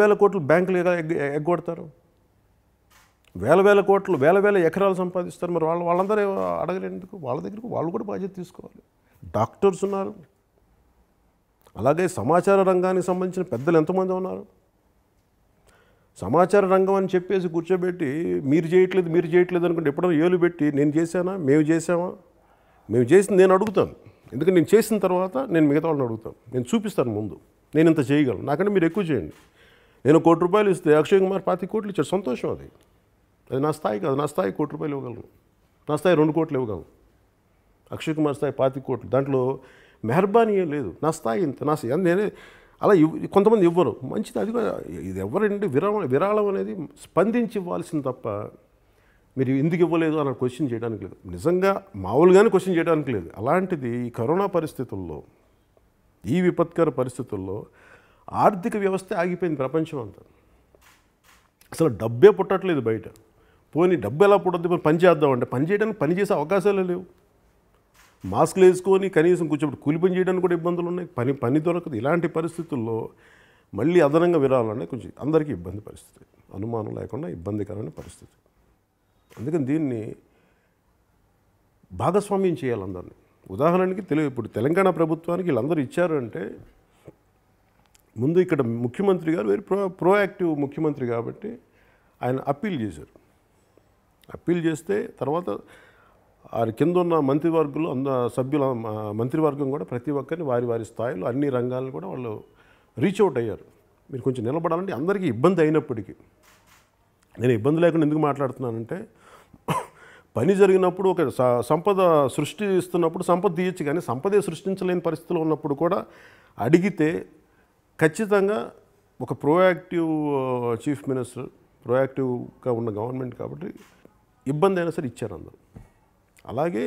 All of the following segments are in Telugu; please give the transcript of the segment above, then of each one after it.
వేల కోట్లు బ్యాంకులు ఎగ్గొడతారు వేల వేల కోట్లు వేల వేల ఎకరాలు సంపాదిస్తారు మరి వాళ్ళు వాళ్ళందరూ అడగలేందుకు వాళ్ళ దగ్గరకు వాళ్ళు కూడా బాధ్యత తీసుకోవాలి డాక్టర్స్ ఉన్నారు అలాగే సమాచార రంగానికి సంబంధించిన పెద్దలు ఎంతమంది ఉన్నారు సమాచార రంగం అని చెప్పేసి కూర్చోబెట్టి మీరు చేయట్లేదు మీరు చేయట్లేదు అనుకుంటే ఎప్పుడైనా ఏలు పెట్టి నేను చేశానా మేము చేసామా మేము చేసింది నేను అడుగుతాను ఎందుకంటే నేను చేసిన తర్వాత నేను మిగతా వాళ్ళని అడుగుతాను నేను చూపిస్తాను ముందు నేను ఇంత చేయగలను నాకంటే మీరు ఎక్కువ చేయండి నేను కోటి రూపాయలు ఇస్తే అక్షయ్ కుమార్ పాతి కోట్లు ఇచ్చాడు సంతోషం అది అది నా స్థాయి కాదు నా స్థాయి కోటి రూపాయలు ఇవ్వగలను నా స్థాయి రెండు కోట్లు ఇవ్వగలను అక్షయ్ కుమార్ స్థాయి పాతి కోట్లు దాంట్లో మెహర్బానీ లేదు నా స్థాయి ఇంత నా స్థాయి నేనే అలా కొంతమంది ఇవ్వరు మంచిది అది ఇది ఎవరండి విరాళం విరాళం అనేది స్పందించి ఇవ్వాల్సింది తప్ప మీరు ఎందుకు ఇవ్వలేదు అన్న క్వశ్చన్ చేయడానికి లేదు నిజంగా మామూలుగానే క్వశ్చన్ చేయడానికి లేదు అలాంటిది ఈ కరోనా పరిస్థితుల్లో ఈ విపత్కర పరిస్థితుల్లో ఆర్థిక వ్యవస్థ ఆగిపోయింది ప్రపంచం అంతా అసలు డబ్బే పుట్టట్లేదు బయట పోనీ డబ్బు ఎలా పుట్టద్దు మనం పని చేద్దామంటే పని చేయడానికి పని చేసే అవకాశాలు లేవు మాస్క్లు వేసుకొని కనీసం కూర్చోబెట్టి కూలి పని చేయడానికి కూడా ఇబ్బందులు ఉన్నాయి పని పని దొరకదు ఇలాంటి పరిస్థితుల్లో మళ్ళీ అదనంగా విరాలనే కొంచెం అందరికీ ఇబ్బంది పరిస్థితి అనుమానం లేకుండా ఇబ్బందికరమైన పరిస్థితి అందుకని దీన్ని భాగస్వామ్యం చేయాలి అందరినీ ఉదాహరణకి తెలుగు ఇప్పుడు తెలంగాణ ప్రభుత్వానికి వీళ్ళందరూ ఇచ్చారంటే ముందు ఇక్కడ ముఖ్యమంత్రి గారు వెరీ ప్రో ప్రోయాక్టివ్ ముఖ్యమంత్రి కాబట్టి ఆయన అప్పీల్ చేశారు అప్పీల్ చేస్తే తర్వాత వారి కింద ఉన్న మంత్రివర్గులు అంద సభ్యుల మంత్రివర్గం కూడా ప్రతి ఒక్కరిని వారి వారి స్థాయిలో అన్ని రంగాలను కూడా వాళ్ళు రీచ్ అవుట్ అయ్యారు మీరు కొంచెం నిలబడాలంటే అందరికీ ఇబ్బంది అయినప్పటికీ నేను ఇబ్బంది లేకుండా ఎందుకు మాట్లాడుతున్నానంటే పని జరిగినప్పుడు ఒక సంపద సృష్టిస్తున్నప్పుడు సంపద తీయచ్చు కానీ సంపదే సృష్టించలేని పరిస్థితులు ఉన్నప్పుడు కూడా అడిగితే ఖచ్చితంగా ఒక ప్రోయాక్టివ్ చీఫ్ మినిస్టర్ ప్రోయాక్టివ్గా ఉన్న గవర్నమెంట్ కాబట్టి ఇబ్బంది అయినా సరే ఇచ్చారు అందరూ అలాగే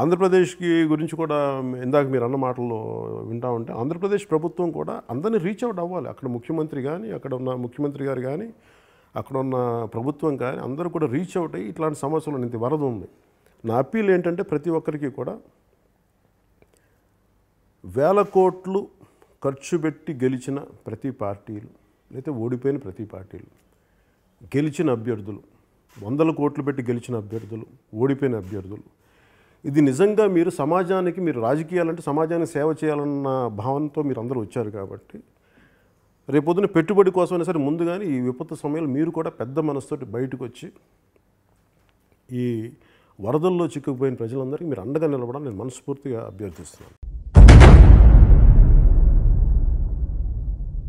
ఆంధ్రప్రదేశ్కి గురించి కూడా ఇందాక మీరు అన్న మాటల్లో వింటా ఉంటే ఆంధ్రప్రదేశ్ ప్రభుత్వం కూడా అందరినీ రీచ్ అవుట్ అవ్వాలి అక్కడ ముఖ్యమంత్రి కానీ అక్కడ ఉన్న ముఖ్యమంత్రి గారు కానీ అక్కడ ఉన్న ప్రభుత్వం కానీ అందరూ కూడా రీచ్ అవుట్ అయ్యి ఇట్లాంటి సమస్యలు ఇంత వరద ఉంది నా అప్పీల్ ఏంటంటే ప్రతి ఒక్కరికి కూడా వేల కోట్లు ఖర్చు పెట్టి గెలిచిన ప్రతి పార్టీలు లేకపోతే ఓడిపోయిన ప్రతి పార్టీలు గెలిచిన అభ్యర్థులు వందల కోట్లు పెట్టి గెలిచిన అభ్యర్థులు ఓడిపోయిన అభ్యర్థులు ఇది నిజంగా మీరు సమాజానికి మీరు రాజకీయాలంటే సమాజానికి సేవ చేయాలన్న భావనతో మీరు అందరూ వచ్చారు కాబట్టి రేపొద్దున పెట్టుబడి కోసమైనా సరే ముందుగానే ఈ విపత్తు సమయంలో మీరు కూడా పెద్ద మనసుతోటి బయటకు వచ్చి ఈ వరదల్లో చిక్కుకుపోయిన ప్రజలందరికీ మీరు అండగా నిలబడాలని నేను మనస్ఫూర్తిగా అభ్యర్థిస్తున్నాను